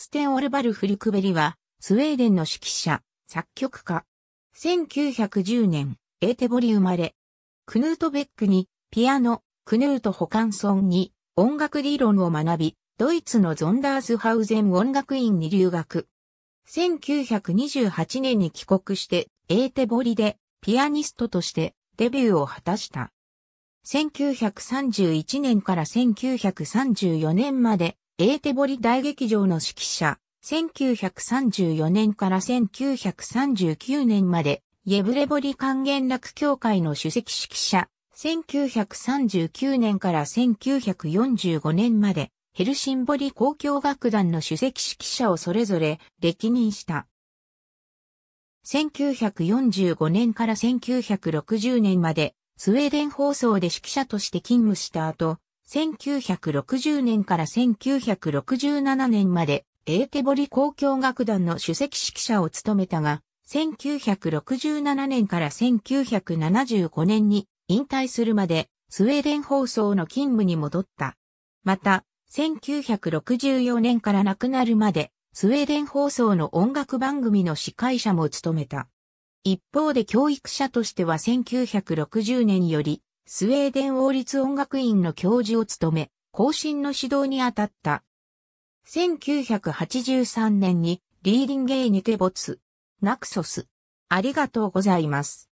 ステン・オルバル・フリクベリは、スウェーデンの指揮者、作曲家。1910年、エーテボリ生まれ。クヌート・ベックに、ピアノ、クヌート・ホカンソンに、音楽理論を学び、ドイツのゾンダースハウゼン音楽院に留学。1928年に帰国して、エーテボリで、ピアニストとして、デビューを果たした。1931年から1934年まで、エーテボリ大劇場の指揮者、1934年から1939年まで、イェブレボリ還元楽協会の主席指揮者、1939年から1945年まで、ヘルシンボリ交響楽団の主席指揮者をそれぞれ歴任した。1945年から1960年まで、スウェーデン放送で指揮者として勤務した後、1960年から1967年まで、エーテボリ交響楽団の首席指揮者を務めたが、1967年から1975年に引退するまでスウェーデン放送の勤務に戻った。また、1964年から亡くなるまでスウェーデン放送の音楽番組の司会者も務めた。一方で教育者としては1960年よりスウェーデン王立音楽院の教授を務め、後進の指導に当たった。1983年にリーディンゲーにて没、ナクソス。ありがとうございます。